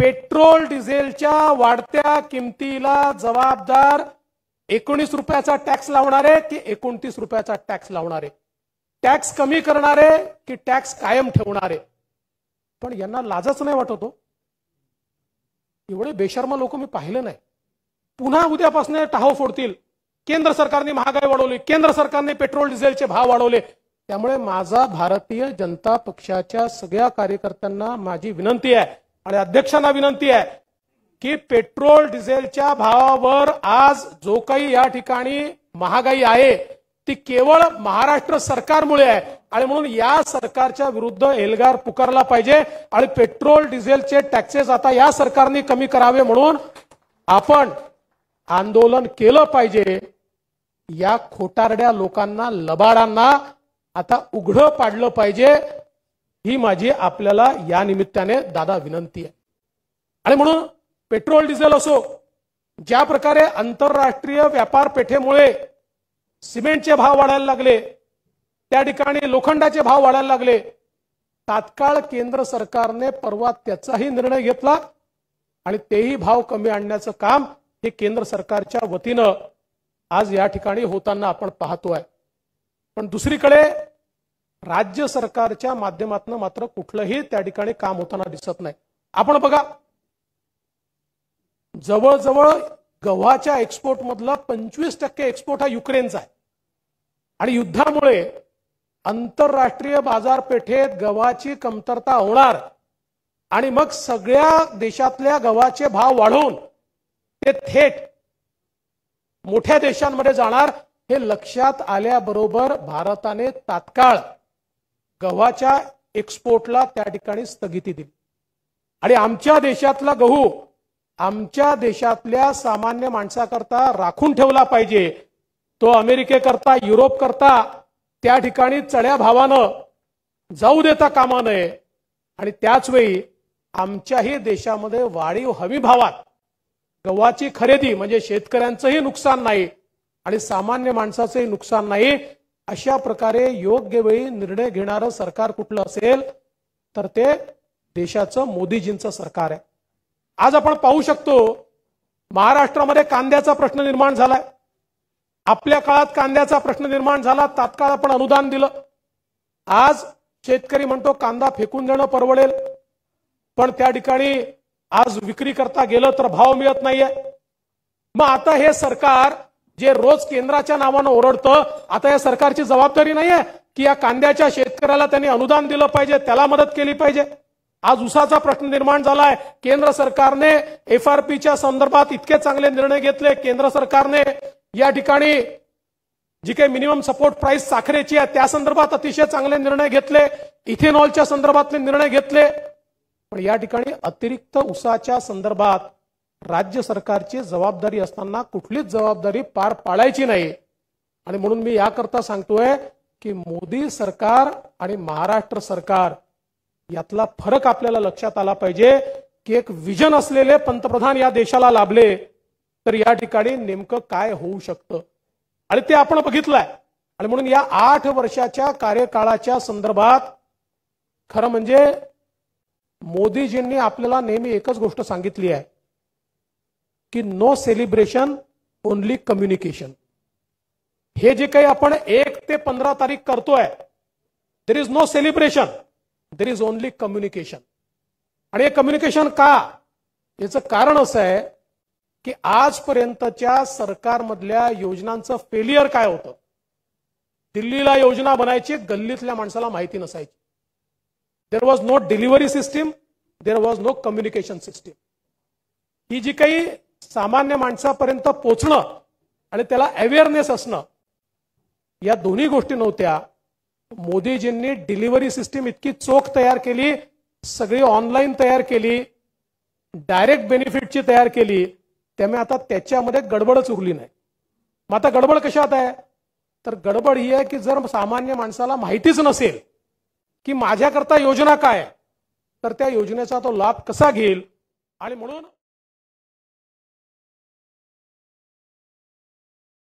Petrol डिझेलच्या वाढत्या किमतीला जबाबदार एकोणीस रुपयाचा टॅक्स लावणारे की एकोणतीस रुपयाचा टॅक्स लावणारे टॅक्स कमी करणारे की टॅक्स कायम ठेवणारे पण यांना लाजच नाही वाटतो हो. एवढे बेशर्म लोक मी पाहिले नाही पुन्हा उद्यापासून टाहो फोडतील केंद्र सरकारने महागाई वाढवली केंद्र सरकारने पेट्रोल डिझेलचे भाव वाढवले त्यामुळे माझा भारतीय जनता पक्षाच्या सगळ्या कार्यकर्त्यांना माझी विनंती आहे आणि अध्यक्षांना विनंती आहे की पेट्रोल डिझेलच्या भावावर आज जो काही या ठिकाणी महागाई आहे ती केवळ महाराष्ट्र सरकारमुळे आहे आणि म्हणून या सरकारच्या विरुद्ध एल्गार पुकारला पाहिजे आणि पेट्रोल डिझेलचे टॅक्सेस आता या सरकारने कमी करावे म्हणून आपण आंदोलन केलं पाहिजे या खोटारड्या लोकांना लबाडांना आता उघडं पाडलं पाहिजे ही माझी आपल्याला या निमित्ताने दादा विनंती आहे आणि म्हणून पेट्रोल डिझेल असो ज्या प्रकारे आंतरराष्ट्रीय व्यापार पेठेमुळे सिमेंटचे भाव वाढायला लागले त्या ठिकाणी लोखंडाचे भाव वाढायला लागले तात्काळ केंद्र सरकारने परवा त्याचाही निर्णय घेतला आणि तेही भाव कमी आणण्याचं काम हे केंद्र सरकारच्या वतीनं आज या ठिकाणी होताना आपण पाहतोय पण दुसरीकडे राज्य सरकारच्या माध्यमातून मात्र कुठलंही त्या ठिकाणी काम होताना दिसत नाही आपण बघा जवळजवळ गव्हाच्या एक्सपोर्ट मधला पंचवीस टक्के एक्सपोर्ट हा युक्रेनचा आहे आणि युद्धामुळे आंतरराष्ट्रीय बाजारपेठेत गव्हाची कमतरता होणार आणि मग सगळ्या देशातल्या गव्हाचे भाव वाढवून ते थेट मोठ्या देशांमध्ये जाणार हे लक्षात आल्याबरोबर भारताने तात्काळ गव्हाच्या एक्सपोर्टला त्या ठिकाणी स्थगिती दिली आणि आमच्या देशातला गहू आमच्या देशातल्या सामान्य माणसाकरता राखून ठेवला पाहिजे तो अमेरिकेकरता युरोप करता त्या ठिकाणी चढ्या भावानं जाऊ देता कामा नये आणि त्याचवेळी आमच्याही देशामध्ये वाढीव हवी भावात गव्हाची खरेदी म्हणजे शेतकऱ्यांचंही नुकसान नाही आणि सामान्य माणसाचंही नुकसान नाही अशा प्रकारे योग्य वेळी निर्णय घेणारं सरकार कुठलं असेल तर ते देशाचं मोदीजींचं सरकार आहे आज आपण पाहू शकतो महाराष्ट्रामध्ये कांद्याचा प्रश्न निर्माण झालाय आपल्या काळात कांद्याचा प्रश्न निर्माण झाला तात्काळ आपण अनुदान दिलं आज शेतकरी म्हणतो कांदा फेकून देणं परवडेल पण त्या ठिकाणी आज विक्री करता गेलं तर भाव मिळत नाहीये मग आता हे सरकार जे रोज केंद्राच्या नावानं ओरडतं आता या सरकारची जबाबदारी नाहीये की या कांद्याच्या शेतकऱ्याला त्यांनी अनुदान दिलं पाहिजे त्याला मदत केली पाहिजे आज उसाचा प्रश्न निर्माण झालाय केंद्र सरकारने एफ आर पीच्या संदर्भात इतके चांगले निर्णय घेतले केंद्र सरकारने या ठिकाणी जी काही मिनिमम सपोर्ट प्राइस साखरेची आहे त्या संदर्भात अतिशय चांगले निर्णय घेतले इथेनॉलच्या संदर्भातले निर्णय घेतले पण या ठिकाणी अतिरिक्त उसाच्या संदर्भात राज्य सरकारची जबाबदारी असताना कुठलीच जबाबदारी पार पाडायची नाही आणि म्हणून मी याकरता सांगतोय की मोदी सरकार आणि महाराष्ट्र सरकार यातला फरक आपल्याला लक्षात आला पाहिजे की एक विजन असलेले पंतप्रधान या देशाला लाभले तर या ठिकाणी नेमकं काय होऊ शकतं आणि ते आपण बघितलंय आणि म्हणून या आठ वर्षाच्या कार्यकाळाच्या संदर्भात खरं म्हणजे मोदीजींनी आपल्याला नेहमी एकच गोष्ट सांगितली आहे की नो सेलिब्रेशन ओनली कम्युनिकेशन हे जे काही आपण एक ते पंधरा तारीख करतोय there is no celebration there is only communication आणि हे कम्युनिकेशन का याचं कारण असं आहे की आजपर्यंतच्या सरकारमधल्या योजनांचं फेलियर काय होतं दिल्लीला योजना बनायची गल्लीतल्या माणसाला माहिती नसायची there was no delivery system there was no communication system ही जी काही सामान्य माणसापर्यंत पोचणं आणि त्याला अवेअरनेस असणं या दोन्ही गोष्टी नव्हत्या मोदीजींनी डिलिव्हरी सिस्टीम इतकी चोख तयार केली सगळी ऑनलाईन तयार केली डायरेक्ट बेनिफिटची तयार केली त्यामुळे आता त्याच्यामध्ये गडबडच उरली नाही मग आता गडबड कशात आहे तर गडबड ही आहे की जर सामान्य माणसाला माहितीच नसेल की माझ्याकरता योजना काय तर त्या योजनेचा तो लाभ कसा घेईल आणि म्हणून